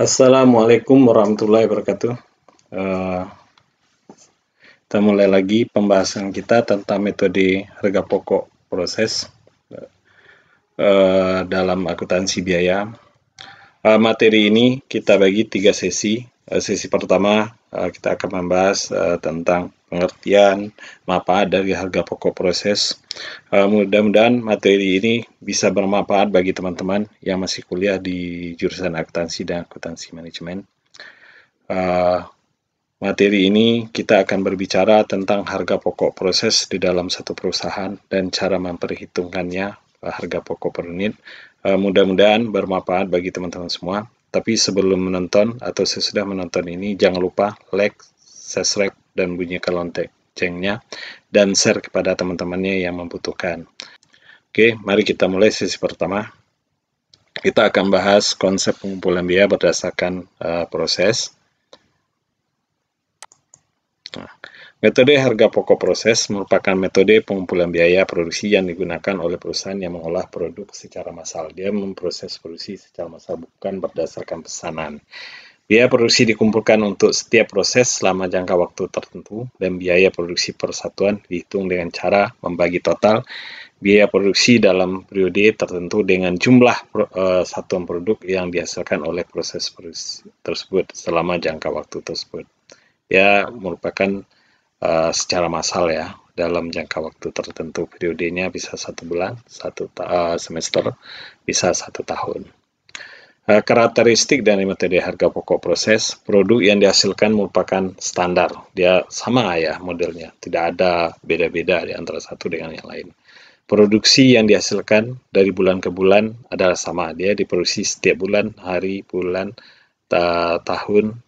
Assalamualaikum warahmatullahi wabarakatuh. Uh, kita mulai lagi pembahasan kita tentang metode harga pokok proses uh, dalam akuntansi biaya. Uh, materi ini kita bagi tiga sesi. Eh, sesi pertama eh, kita akan membahas eh, tentang pengertian manfaat dari harga pokok proses. Mudah-mudahan materi ini bisa bermanfaat bagi teman-teman yang masih kuliah di jurusan akuntansi dan akuntansi manajemen. Materi ini kita akan berbicara tentang harga pokok proses di dalam satu perusahaan dan cara memperhitungkannya harga pokok per unit. Mudah-mudahan bermanfaat bagi teman-teman semua. Tapi sebelum menonton atau sesudah menonton ini, jangan lupa like, subscribe, dan bunyikan loncengnya, dan share kepada teman-temannya yang membutuhkan. Oke, mari kita mulai sesi pertama. Kita akan bahas konsep pengumpulan biaya berdasarkan uh, proses. Nah, Metode harga pokok proses merupakan metode pengumpulan biaya produksi yang digunakan oleh perusahaan yang mengolah produk secara massal. Dia memproses produksi secara massal bukan berdasarkan pesanan. Biaya produksi dikumpulkan untuk setiap proses selama jangka waktu tertentu dan biaya produksi persatuan dihitung dengan cara membagi total biaya produksi dalam periode tertentu dengan jumlah eh, satuan produk yang dihasilkan oleh proses produksi tersebut selama jangka waktu tersebut. Dia merupakan uh, secara massal ya dalam jangka waktu tertentu periodenya bisa satu bulan satu uh, semester bisa satu tahun uh, karakteristik dari metode harga pokok proses produk yang dihasilkan merupakan standar dia sama ya modelnya tidak ada beda-beda di antara satu dengan yang lain produksi yang dihasilkan dari bulan ke bulan adalah sama dia diproduksi setiap bulan hari bulan ta tahun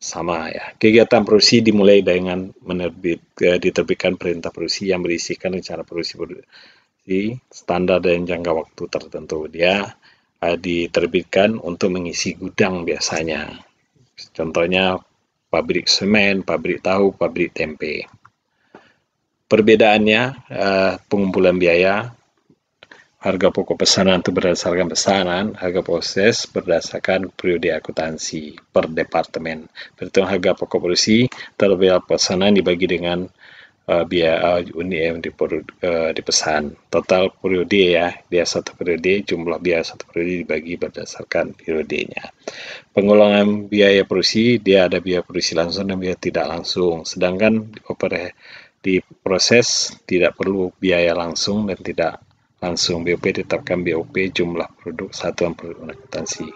sama ya. Kegiatan produksi dimulai dengan menerbit eh, diterbitkan perintah produksi yang berisikan rencana produksi produksi standar dan jangka waktu tertentu. Dia eh, diterbitkan untuk mengisi gudang biasanya. Contohnya pabrik semen, pabrik tahu, pabrik tempe. Perbedaannya eh, pengumpulan biaya harga pokok pesanan itu berdasarkan pesanan, harga proses berdasarkan periode akuntansi per departemen. Perhitungan harga pokok produksi terlebih pesanan dibagi dengan uh, biaya uh, unit yang dipesan. Eh, Total periode ya, biaya satu periode, jumlah biaya satu periode dibagi berdasarkan periodenya. Pengulangan biaya produksi, dia ada biaya produksi langsung dan biaya tidak langsung. Sedangkan di proses tidak perlu biaya langsung dan tidak langsung BOP ditetapkan BOP jumlah produk satuan produk akuntansi.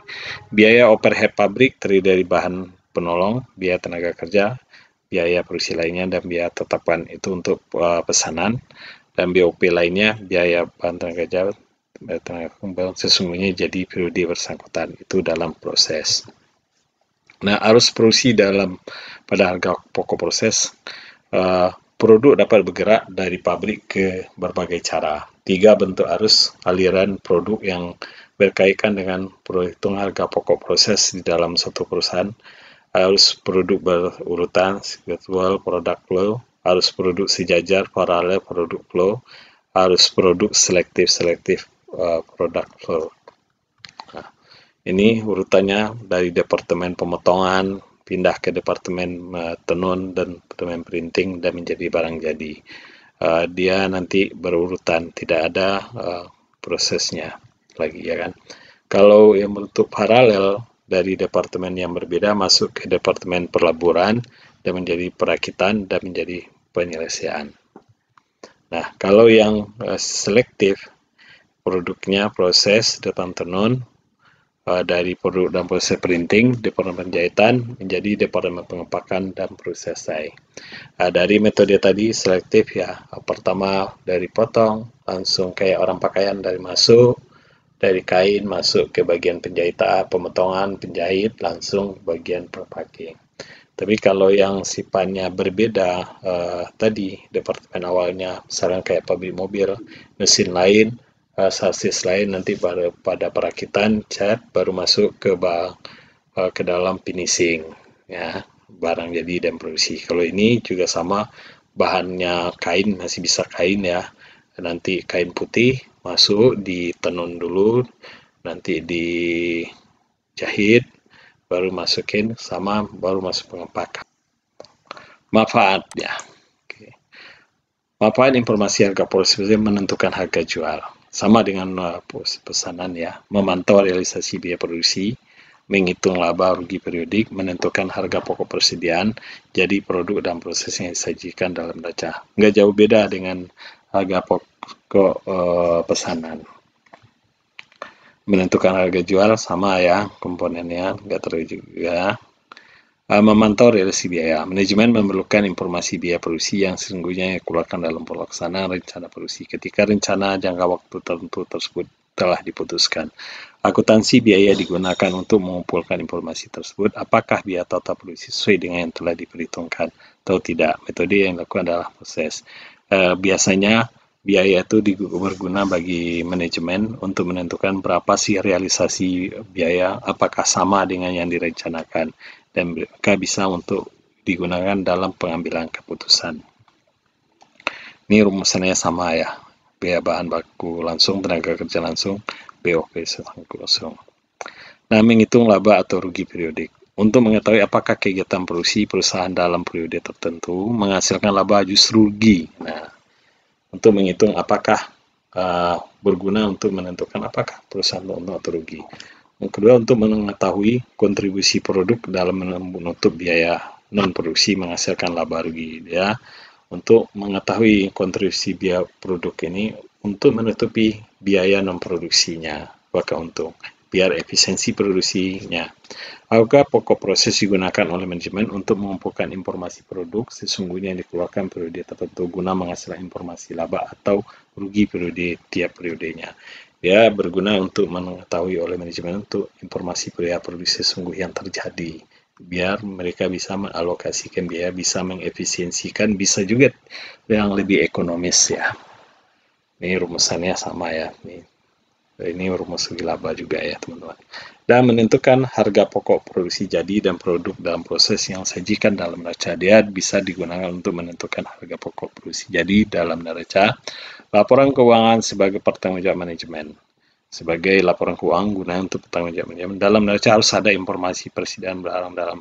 Biaya overhead pabrik terdiri dari bahan penolong, biaya tenaga kerja, biaya produksi lainnya dan biaya tetapan itu untuk uh, pesanan dan BOP lainnya biaya bahan tenaga kerja biaya tenaga kembang sesungguhnya jadi periode bersangkutan itu dalam proses. Nah, arus produksi dalam pada harga pokok proses uh, Produk dapat bergerak dari pabrik ke berbagai cara. Tiga bentuk arus aliran produk yang berkaitan dengan perhitungan harga pokok proses di dalam satu perusahaan. Arus produk berurutan, schedule, product flow, arus produk sejajar, paralel produk flow, arus produk selektif-selektif uh, eh, product flow. Nah, ini urutannya dari Departemen Pemotongan, pindah ke Departemen eh, Tenun dan Departemen Printing dan menjadi barang jadi. Eh, dia nanti berurutan, tidak ada eh, prosesnya lagi ya kan. Kalau yang menutup paralel dari departemen yang berbeda masuk ke departemen perlaburan dan menjadi perakitan dan menjadi penyelesaian. Nah, kalau yang selektif produknya proses depan tenun Eh, dari produk dan proses printing, departemen jahitan menjadi departemen pengepakan dan proses saya. Uh, eh, dari metode tadi selektif ya, eh, pertama dari potong langsung kayak orang pakaian dari masuk dari kain masuk ke bagian penjahitan, pemotongan, penjahit langsung bagian perpacking. Tapi kalau yang sifatnya berbeda uh, tadi departemen awalnya misalnya kayak pabrik mobil, mesin lain uh, lain nanti pada, pada perakitan cat baru masuk ke bang, eh, ke dalam finishing ya barang jadi dan produksi. Kalau ini juga sama bahannya kain masih bisa kain ya. Nanti kain putih masuk ditenun dulu nanti dijahit baru masukin sama baru masuk pengepakan. manfaatnya Manfaat informasi harga polis menentukan harga jual. Sama dengan uh, pesanan ya, memantau realisasi biaya produksi, menghitung laba rugi periodik, menentukan harga pokok persediaan, jadi produk dan proses yang disajikan dalam raca. Nggak jauh beda dengan harga pokok uh, pesanan. Menentukan harga jual sama ya komponennya, nggak terlalu juga. Ah, memantau relasi biaya. Manajemen memerlukan informasi biaya produksi yang sesungguhnya yang dikeluarkan dalam pelaksanaan rencana produksi ketika rencana jangka waktu tertentu tersebut telah diputuskan. Akuntansi biaya digunakan untuk mengumpulkan informasi tersebut, apakah biaya total produksi sesuai dengan yang telah diperhitungkan atau tidak. Metode yang dilakukan adalah proses. Eh, biasanya biaya itu berguna bagi manajemen untuk menentukan berapa sih realisasi biaya, apakah sama dengan yang direncanakan dan mereka bisa untuk digunakan dalam pengambilan keputusan. Ini rumusannya sama ya, biaya bahan baku langsung, tenaga kerja langsung, BOP langsung. Nah, menghitung laba atau rugi periodik. Untuk mengetahui apakah kegiatan produksi perusahaan dalam periode tertentu menghasilkan laba justru rugi. Nah, untuk menghitung apakah uh, berguna untuk menentukan apakah perusahaan untung atau rugi. Yang kedua untuk mengetahui kontribusi produk dalam menutup biaya non produksi menghasilkan laba rugi ya. Untuk mengetahui kontribusi biaya produk ini untuk menutupi biaya non produksinya maka untuk biar efisiensi produksinya. Agar pokok proses digunakan oleh manajemen untuk mengumpulkan informasi produk sesungguhnya yang dikeluarkan periode tertentu guna menghasilkan informasi laba atau rugi periode tiap periodenya. Ya, berguna untuk mengetahui oleh manajemen untuk informasi biaya produksi sungguh yang terjadi. Biar mereka bisa mengalokasikan biaya, bisa mengefisiensikan, bisa juga yang lebih ekonomis ya. Ini rumusannya sama ya. Ini ini rumus laba juga ya teman-teman dan menentukan harga pokok produksi jadi dan produk dalam proses yang sajikan dalam neraca dia bisa digunakan untuk menentukan harga pokok produksi jadi dalam neraca laporan keuangan sebagai pertanggungjawab manajemen sebagai laporan keuangan guna untuk pertanggungjawab manajemen dalam neraca harus ada informasi persediaan barang dalam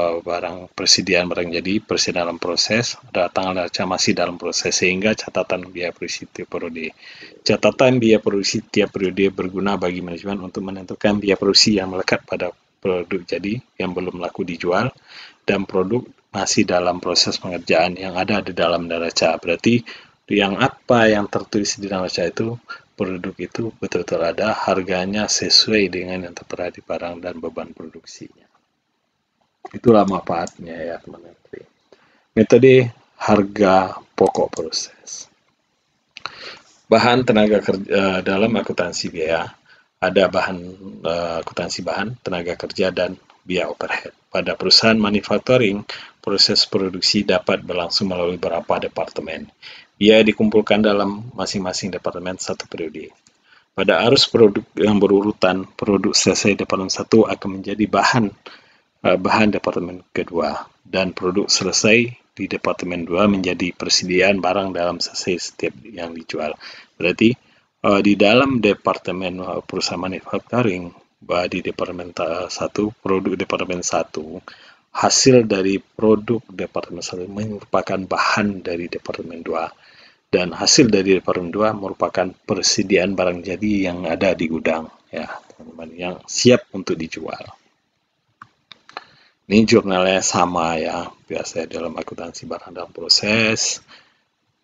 Eh, barang persediaan barang jadi persediaan dalam proses ada tanggal masih dalam proses sehingga catatan biaya produksi tiap periode catatan biaya produksi tiap periode berguna bagi manajemen untuk menentukan biaya produksi yang melekat pada produk jadi yang belum laku dijual dan produk masih dalam proses pengerjaan yang ada di dalam neraca berarti yang apa yang tertulis di neraca itu produk itu betul-betul ada harganya sesuai dengan yang tertera di barang dan beban produksinya Itulah manfaatnya ya teman-teman. Metode harga pokok proses. Bahan tenaga kerja eh, dalam akuntansi biaya ada bahan eh, akuntansi bahan, tenaga kerja dan biaya overhead. Pada perusahaan manufacturing, proses produksi dapat berlangsung melalui beberapa departemen. Biaya dikumpulkan dalam masing-masing departemen satu periode. Pada arus produk yang berurutan, produk selesai departemen satu akan menjadi bahan Eh, bahan departemen kedua dan produk selesai di departemen dua menjadi persediaan barang dalam selesai setiap yang dijual. Berarti uh, di dalam departemen uh, perusahaan manufacturing bah, di departemen satu produk departemen satu hasil dari produk departemen satu merupakan bahan dari departemen dua dan hasil dari departemen dua merupakan persediaan barang jadi yang ada di gudang ya teman-teman yang siap untuk dijual. Ini jurnalnya sama ya, biasanya dalam akuntansi barang dalam proses.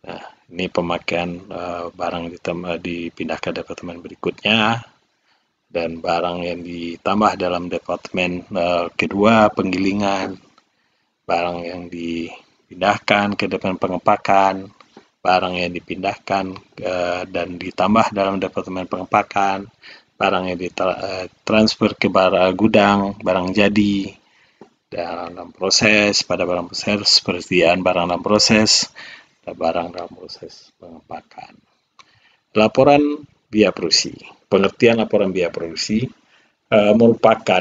Nah, ini pemakaian uh, barang eh, dipindah ke departemen berikutnya dan barang yang ditambah dalam departemen eh, kedua penggilingan, barang yang dipindahkan ke depan pengepakan, barang yang dipindahkan ke, dan ditambah dalam departemen pengepakan, barang yang ditransfer ke barang gudang, barang jadi, dalam proses pada barang proses persediaan barang dalam proses dan barang dalam proses pengepakan. Laporan biaya produksi. Pengertian laporan biaya produksi e, merupakan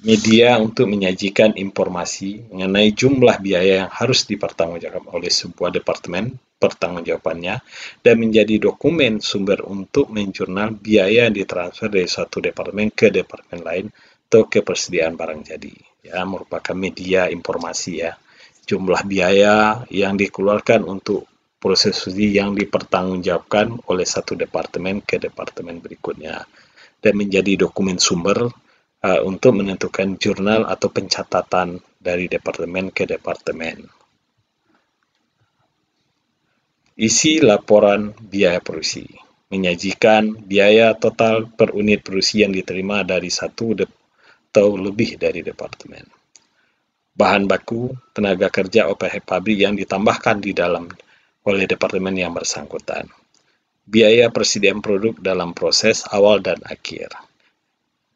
media untuk menyajikan informasi mengenai jumlah biaya yang harus dipertanggungjawabkan oleh sebuah departemen pertanggungjawabannya dan menjadi dokumen sumber untuk menjurnal biaya yang ditransfer dari satu departemen ke departemen lain atau ke persediaan barang jadi ya merupakan media informasi ya. Jumlah biaya yang dikeluarkan untuk proses studi yang dipertanggungjawabkan oleh satu departemen ke departemen berikutnya dan menjadi dokumen sumber uh, untuk menentukan jurnal atau pencatatan dari departemen ke departemen. Isi laporan biaya produksi menyajikan biaya total per unit produksi yang diterima dari satu atau lebih dari departemen. Bahan baku, tenaga kerja OPH pabrik yang ditambahkan di dalam oleh departemen yang bersangkutan. Biaya persediaan produk dalam proses awal dan akhir.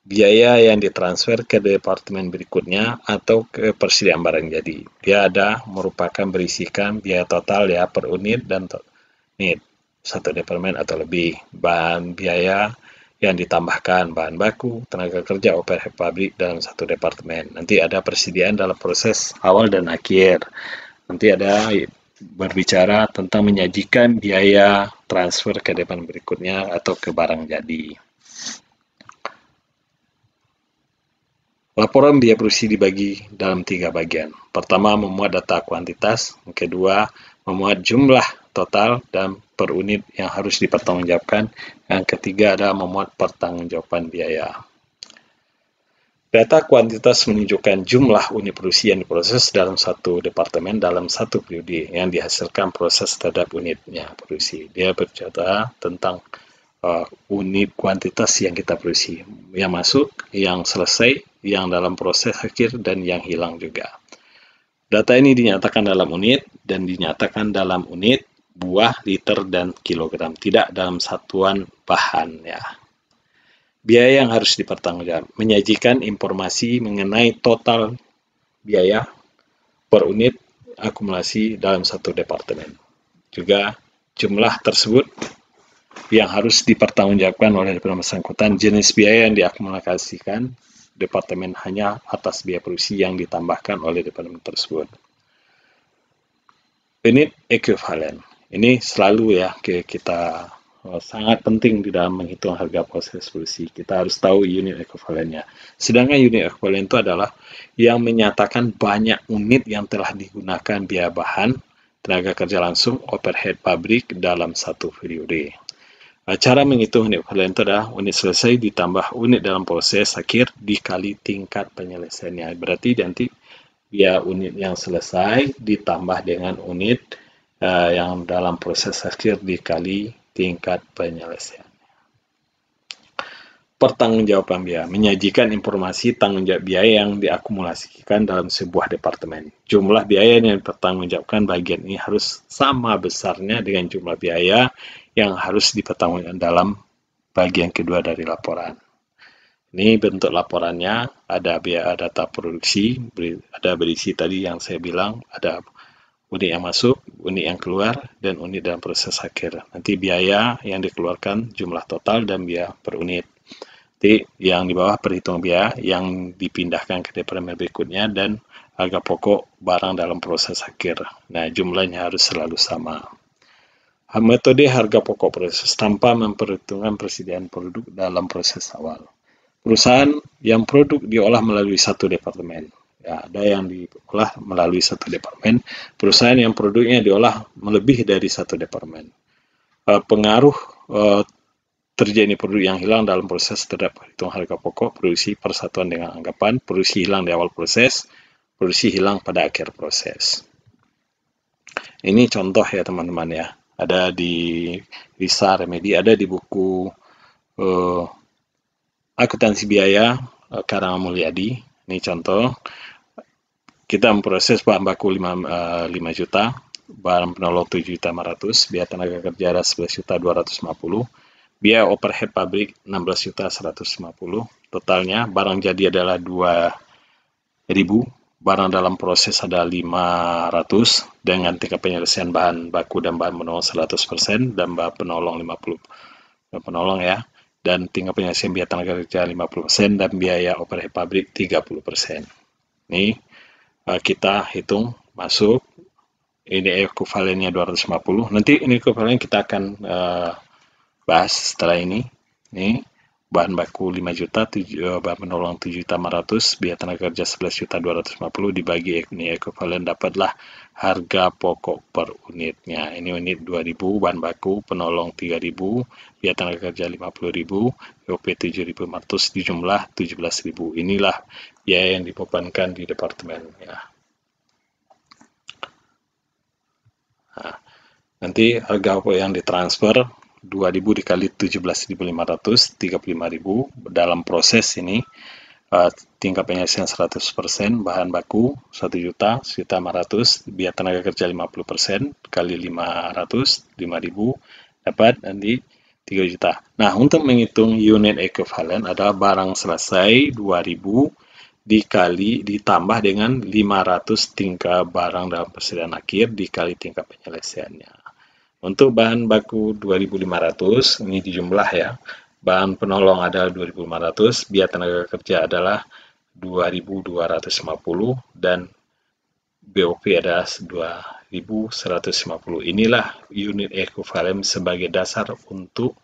Biaya yang ditransfer ke departemen berikutnya atau ke persediaan barang jadi. Dia ada merupakan berisikan biaya total ya per unit dan unit satu departemen atau lebih. Bahan biaya yang ditambahkan bahan baku, tenaga kerja overhead pabrik dalam satu departemen. Nanti ada persediaan dalam proses awal dan akhir. Nanti ada berbicara tentang menyajikan biaya transfer ke depan berikutnya atau ke barang jadi. Laporan biaya produksi dibagi dalam tiga bagian. Pertama, memuat data kuantitas. kedua, memuat jumlah total. Dan per unit yang harus dipertanggungjawabkan. Yang ketiga adalah memuat pertanggungjawaban biaya. Data kuantitas menunjukkan jumlah unit produksi yang diproses dalam satu departemen dalam satu periode yang dihasilkan proses terhadap unitnya produksi. Dia bercerita tentang uh, unit kuantitas yang kita produksi, yang masuk, yang selesai, yang dalam proses akhir, dan yang hilang juga. Data ini dinyatakan dalam unit dan dinyatakan dalam unit buah, liter, dan kilogram, tidak dalam satuan bahan ya. Biaya yang harus dipertanggungjawab, menyajikan informasi mengenai total biaya per unit akumulasi dalam satu departemen. Juga jumlah tersebut yang harus dipertanggungjawabkan oleh departemen bersangkutan jenis biaya yang diakumulasikan departemen hanya atas biaya produksi yang ditambahkan oleh departemen tersebut. Unit equivalent ini selalu ya kita eh, sangat penting di dalam menghitung harga proses produksi. Kita harus tahu unit ekuivalennya. Sedangkan unit ekuivalen itu adalah yang menyatakan banyak unit yang telah digunakan biaya bahan, tenaga kerja langsung, overhead pabrik dalam satu periode. Eh, cara menghitung unit ekuivalen itu adalah unit selesai ditambah unit dalam proses akhir dikali tingkat penyelesaiannya. Berarti nanti biaya unit yang selesai ditambah dengan unit Eh, yang dalam proses akhir dikali tingkat penyelesaian. Pertanggungjawaban biaya menyajikan informasi tanggung jawab biaya yang diakumulasikan dalam sebuah departemen. Jumlah biaya yang dipertanggungjawabkan bagian ini harus sama besarnya dengan jumlah biaya yang harus dipertanggungjawabkan dalam bagian kedua dari laporan. Ini bentuk laporannya, ada biaya data produksi, ada berisi tadi yang saya bilang, ada unit yang masuk, unit yang keluar, dan unit dalam proses akhir. Nanti biaya yang dikeluarkan jumlah total dan biaya per unit. Nanti yang di bawah perhitung biaya yang dipindahkan ke departemen berikutnya dan harga pokok barang dalam proses akhir. Nah, jumlahnya harus selalu sama. Metode harga pokok proses tanpa memperhitungkan persediaan produk dalam proses awal. Perusahaan yang produk diolah melalui satu departemen, Ya, ada yang diolah melalui satu departemen, perusahaan yang produknya diolah melebih dari satu departemen. E, pengaruh e, eh, terjadi produk yang hilang dalam proses terhadap hitung harga pokok produksi persatuan dengan anggapan produksi hilang di awal proses, produksi hilang pada akhir proses. Ini contoh ya teman-teman ya. Ada di Risa Remedi, ada di buku uh, Akuntansi Biaya uh, Mulyadi. Ini contoh kita memproses bahan Baku 5, uh, 5 juta, barang penolong 7 juta 500, biaya tenaga kerja ada 11 juta 250, biaya overhead pabrik 16 juta 150, totalnya barang jadi adalah 2 ribu, barang dalam proses ada 500 dengan tingkat penyelesaian bahan baku dan bahan penolong 100% dan bahan penolong 50 bahan penolong ya dan tingkat penyelesaian biaya tenaga kerja 50% dan biaya overhead pabrik 30%. Nih, uh, kita hitung masuk ini ekuvalennya 250 nanti ini ekuvalen kita akan uh, bahas setelah ini nih bahan baku 5 juta, tujuh, eh, bahan penolong 7 juta 500, biaya tenaga kerja 11 juta 250 dibagi ini ekuivalen dapatlah harga pokok per unitnya. Ini unit 2000, bahan baku penolong 3000, biaya tenaga kerja 50000, OP 7500 di jumlah 17000. Inilah biaya yang dibebankan di departemennya. Nah, nanti harga yang ditransfer 2000 dikali 17.500 35.000 dalam proses ini uh, tingkat penyelesaian 100% bahan baku 1 juta 1.500 biaya tenaga kerja 50% kali 500 5.000 dapat nanti 3 juta. Nah, untuk menghitung unit equivalent ada barang selesai 2000 dikali ditambah dengan 500 tingkat barang dalam persediaan akhir dikali tingkat penyelesaiannya. Untuk bahan baku 2500, ini dijumlah ya, bahan penolong adalah 2500, biaya tenaga kerja adalah 2250, dan BOP adalah 2150. Inilah unit ekuvalen sebagai dasar untuk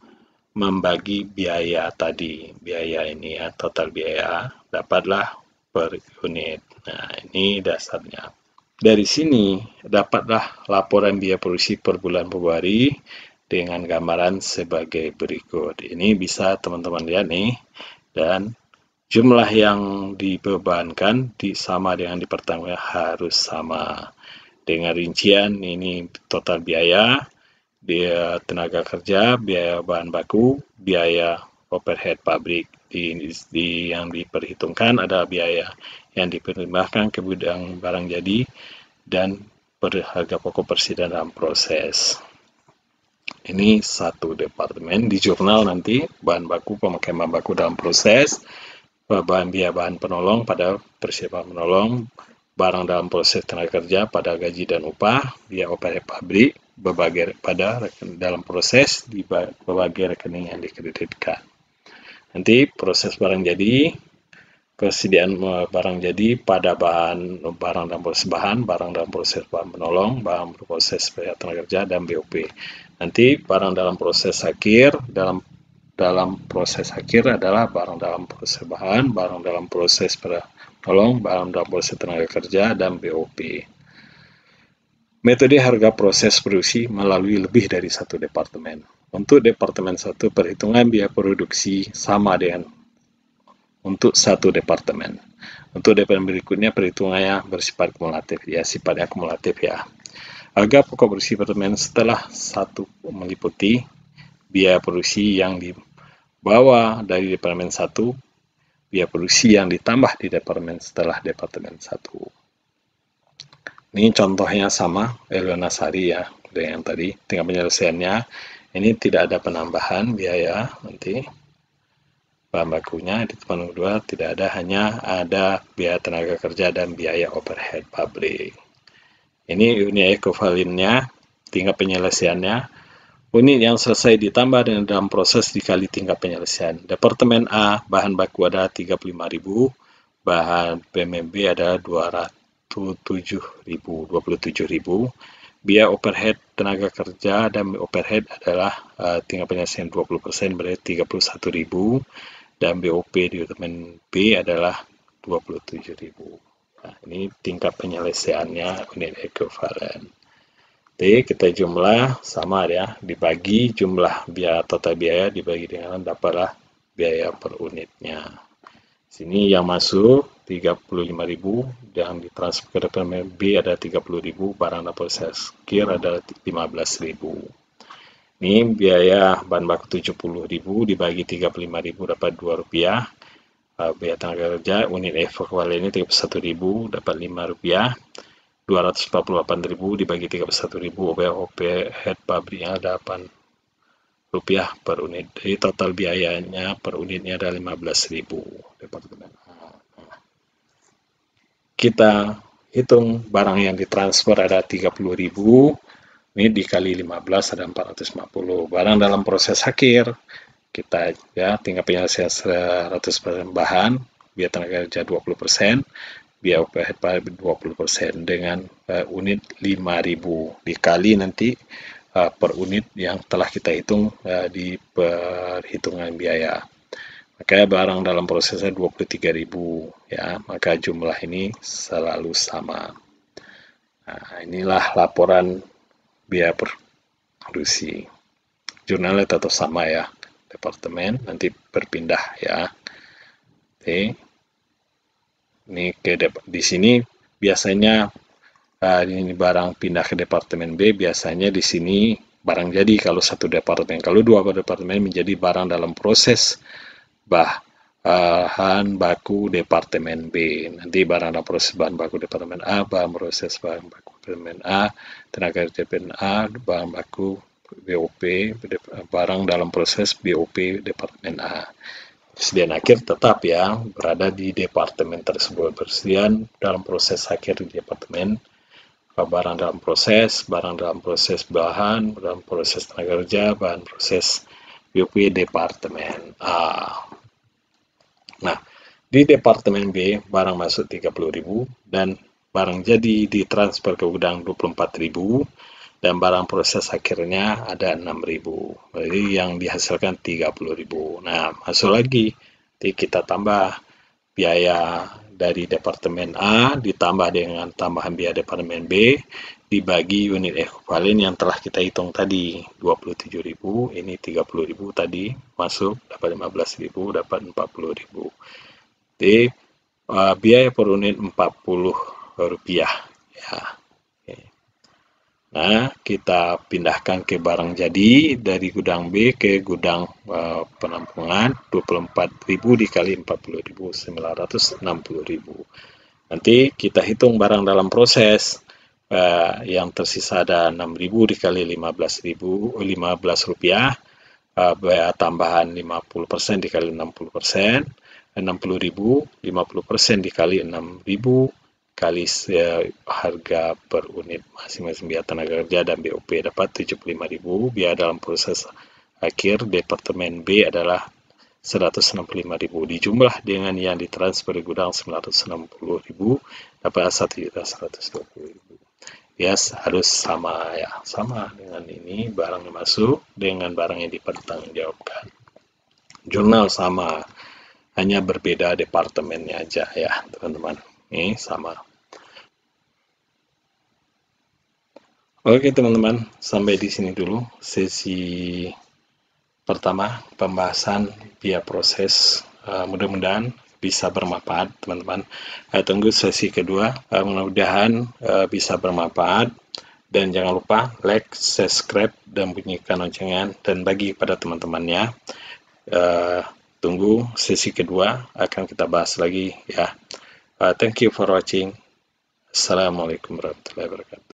membagi biaya tadi, biaya ini ya, total biaya dapatlah per unit. Nah, ini dasarnya. Dari sini dapatlah laporan biaya produksi per bulan Februari dengan gambaran sebagai berikut. Ini bisa teman-teman lihat nih dan jumlah yang dibebankan di, sama dengan di pertama harus sama. Dengan rincian ini total biaya, biaya tenaga kerja, biaya bahan baku, biaya overhead pabrik di, di yang diperhitungkan adalah biaya yang dipertimbangkan ke gudang barang jadi dan per harga pokok persediaan dalam proses. Ini satu departemen di jurnal nanti bahan baku pemakaian bahan baku dalam proses bahan biaya bahan penolong pada persiapan penolong barang dalam proses tenaga kerja pada gaji dan upah biaya operasi pabrik berbagai pada dalam proses di berbagai rekening yang dikreditkan. Nanti proses barang jadi, persediaan barang jadi pada bahan barang dan proses bahan, barang dalam proses bahan menolong barang proses tenaga kerja dan BOP. Nanti barang dalam proses akhir dalam dalam proses akhir adalah barang dalam proses bahan, barang dalam proses penolong, barang dalam proses tenaga kerja dan BOP. Metode harga proses produksi melalui lebih dari satu departemen. Untuk departemen satu, perhitungan biaya produksi sama dengan untuk satu departemen. Untuk departemen berikutnya, perhitungannya bersifat kumulatif. Ya, sifatnya kumulatif ya. Harga pokok produksi departemen setelah satu meliputi biaya produksi yang dibawa dari departemen satu, biaya produksi yang ditambah di departemen setelah departemen satu. Ini contohnya sama, Elona Sari ya, dengan yang tadi. Tinggal penyelesaiannya, ini tidak ada penambahan biaya nanti. Bahan bakunya di teman kedua tidak ada, hanya ada biaya tenaga kerja dan biaya overhead pabrik. Ini unit ekovalinnya tingkat penyelesaiannya. Unit yang selesai ditambah dengan dalam proses dikali tingkat penyelesaian. Departemen A, bahan baku ada 35.000, bahan PMB ada 200 27.000 biaya overhead tenaga kerja dan overhead adalah uh, eh, tinggal penyelesaian 20% berarti 31.000 dan BOP di utamen B adalah 27.000. Nah, ini tingkat penyelesaiannya unit ekuivalen. T kita jumlah sama ya, dibagi jumlah biaya total biaya dibagi dengan dapatlah biaya per unitnya. Sini yang masuk 35.000 jangan ditransfer ke rekening B ada 30.000 barang dan proses kir ada 15.000 ini biaya bahan baku 70.000 dibagi 35.000 dapat 2 rupiah uh, biaya tenaga kerja unit effort evakuasi ini 31.000 dapat 5 rupiah 248.000 dibagi 31.000 OP head pabriknya 8 rupiah per unit. Jadi total biayanya per unitnya ada 15.000 departemen kita hitung barang yang ditransfer ada 30.000 ini dikali 15 ada 450 barang dalam proses akhir kita ya tinggal penyelesaian 100% bahan biaya tenaga kerja 20% biaya overhead 20% dengan uh, unit 5000 dikali nanti uh, per unit yang telah kita hitung uh, di perhitungan biaya maka barang dalam prosesnya 23.000 ya, maka jumlah ini selalu sama. Nah, inilah laporan biaya produksi. Jurnalnya tetap sama ya, departemen nanti berpindah ya. Oke. Ini ke di sini biasanya uh, ini barang pindah ke departemen B biasanya di sini barang jadi kalau satu departemen. Kalau dua departemen menjadi barang dalam proses bahan baku Departemen B. Nanti barang ada proses bahan baku Departemen A, bahan proses bahan baku Departemen A, tenaga kerja Departemen A, bahan baku BOP, barang dalam proses BOP Departemen A. Persediaan akhir tetap ya, berada di departemen tersebut. Persediaan dalam proses akhir di departemen barang dalam proses, barang dalam proses bahan, dalam proses tenaga kerja, bahan proses BOP Departemen A. Nah, di Departemen B, barang masuk 30.000 dan barang jadi ditransfer ke gudang 24.000 dan barang proses akhirnya ada 6.000. Jadi yang dihasilkan 30.000. Nah, masuk lagi jadi kita tambah biaya dari departemen A ditambah dengan tambahan biaya departemen B dibagi unit ekuivalen yang telah kita hitung tadi 27.000 ini 30.000 tadi masuk dapat 15.000 dapat 40.000 di uh, biaya per unit 40 rupiah ya okay. nah kita pindahkan ke barang jadi dari gudang B ke gudang uh, penampungan 24.000 dikali 40.000 960.000 nanti kita hitung barang dalam proses uh, yang tersisa ada 6.000 dikali 15.000 15 rupiah uh, eh, biaya tambahan 50% dikali 60% 60.000 50% dikali 6.000 kali uh, harga per unit masing-masing biaya tenaga kerja dan BOP dapat 75.000 biaya dalam proses akhir departemen B adalah 165.000 dijumlah dengan yang ditransfer di gudang 960.000 dapat 1.120.000 ya harus sama ya sama dengan ini barang yang masuk dengan barang yang dipertanggungjawabkan jurnal sama hanya berbeda departemennya aja ya teman-teman ini sama oke teman-teman sampai di sini dulu sesi pertama pembahasan via proses eh, mudah-mudahan bisa bermanfaat teman-teman uh, tunggu sesi kedua uh, mudah-mudahan uh, bisa bermanfaat dan jangan lupa like, subscribe, dan bunyikan loncengnya dan bagi pada teman-temannya uh, tunggu sesi kedua akan kita bahas lagi ya uh, thank you for watching Assalamualaikum warahmatullahi wabarakatuh